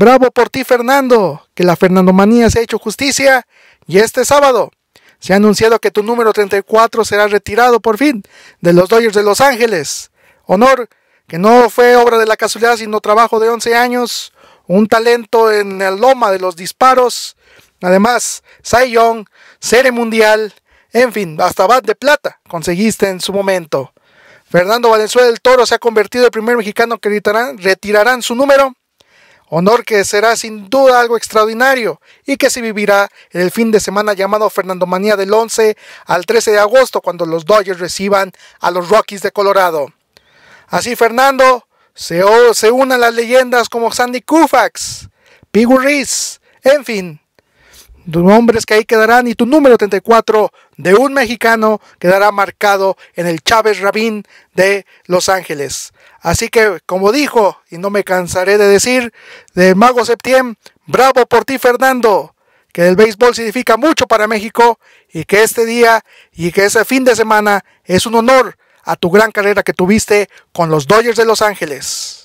Bravo por ti, Fernando, que la Fernandomanía se ha hecho justicia y este sábado se ha anunciado que tu número 34 será retirado por fin de los Dodgers de Los Ángeles. Honor que no fue obra de la casualidad, sino trabajo de 11 años, un talento en el loma de los disparos. Además, Saiyong, Young, Mundial, en fin, hasta bat de plata conseguiste en su momento. Fernando Valenzuela del Toro se ha convertido en el primer mexicano que retirarán su número honor que será sin duda algo extraordinario y que se vivirá en el fin de semana llamado Fernando Manía del 11 al 13 de agosto cuando los Dodgers reciban a los Rockies de Colorado. Así Fernando, se, se las leyendas como Sandy Koufax, Pigu Reese, en fin, nombres que ahí quedarán y tu número 34 de un mexicano quedará marcado en el Chávez Rabín de Los Ángeles. Así que, como dijo, y no me cansaré de decir, de Mago Septiembre, bravo por ti Fernando, que el béisbol significa mucho para México y que este día y que ese fin de semana es un honor a tu gran carrera que tuviste con los Dodgers de Los Ángeles.